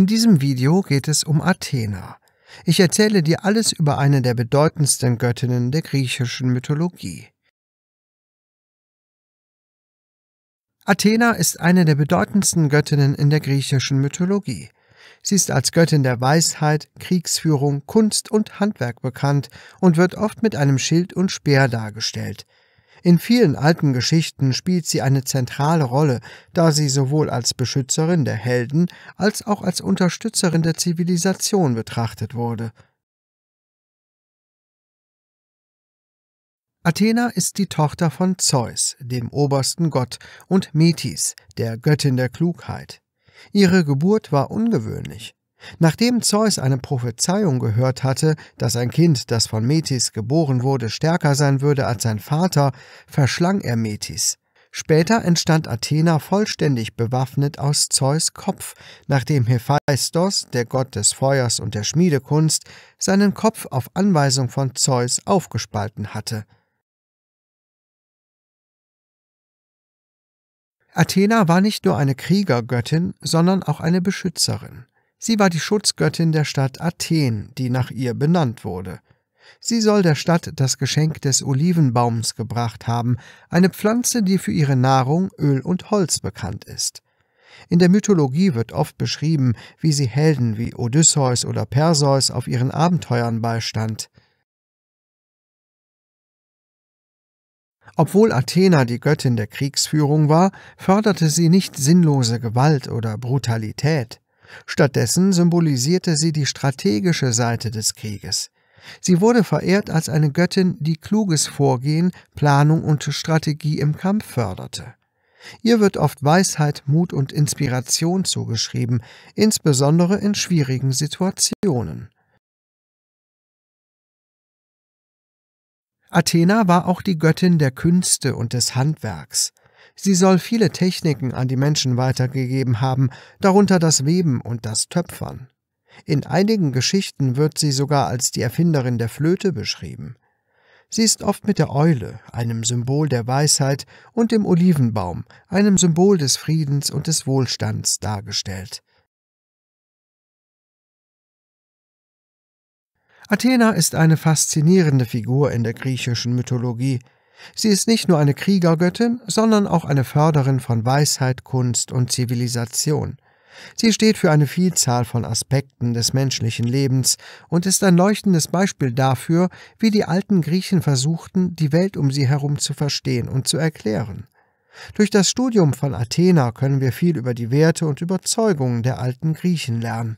In diesem Video geht es um Athena. Ich erzähle dir alles über eine der bedeutendsten Göttinnen der griechischen Mythologie. Athena ist eine der bedeutendsten Göttinnen in der griechischen Mythologie. Sie ist als Göttin der Weisheit, Kriegsführung, Kunst und Handwerk bekannt und wird oft mit einem Schild und Speer dargestellt – in vielen alten Geschichten spielt sie eine zentrale Rolle, da sie sowohl als Beschützerin der Helden als auch als Unterstützerin der Zivilisation betrachtet wurde. Athena ist die Tochter von Zeus, dem obersten Gott, und Metis, der Göttin der Klugheit. Ihre Geburt war ungewöhnlich. Nachdem Zeus eine Prophezeiung gehört hatte, dass ein Kind, das von Metis geboren wurde, stärker sein würde als sein Vater, verschlang er Metis. Später entstand Athena vollständig bewaffnet aus Zeus Kopf, nachdem Hephaistos, der Gott des Feuers und der Schmiedekunst, seinen Kopf auf Anweisung von Zeus aufgespalten hatte. Athena war nicht nur eine Kriegergöttin, sondern auch eine Beschützerin. Sie war die Schutzgöttin der Stadt Athen, die nach ihr benannt wurde. Sie soll der Stadt das Geschenk des Olivenbaums gebracht haben, eine Pflanze, die für ihre Nahrung, Öl und Holz bekannt ist. In der Mythologie wird oft beschrieben, wie sie Helden wie Odysseus oder Perseus auf ihren Abenteuern beistand. Obwohl Athena die Göttin der Kriegsführung war, förderte sie nicht sinnlose Gewalt oder Brutalität. Stattdessen symbolisierte sie die strategische Seite des Krieges. Sie wurde verehrt als eine Göttin, die kluges Vorgehen, Planung und Strategie im Kampf förderte. Ihr wird oft Weisheit, Mut und Inspiration zugeschrieben, insbesondere in schwierigen Situationen. Athena war auch die Göttin der Künste und des Handwerks. Sie soll viele Techniken an die Menschen weitergegeben haben, darunter das Weben und das Töpfern. In einigen Geschichten wird sie sogar als die Erfinderin der Flöte beschrieben. Sie ist oft mit der Eule, einem Symbol der Weisheit, und dem Olivenbaum, einem Symbol des Friedens und des Wohlstands, dargestellt. Athena ist eine faszinierende Figur in der griechischen Mythologie, Sie ist nicht nur eine Kriegergöttin, sondern auch eine Förderin von Weisheit, Kunst und Zivilisation. Sie steht für eine Vielzahl von Aspekten des menschlichen Lebens und ist ein leuchtendes Beispiel dafür, wie die alten Griechen versuchten, die Welt um sie herum zu verstehen und zu erklären. Durch das Studium von Athena können wir viel über die Werte und Überzeugungen der alten Griechen lernen.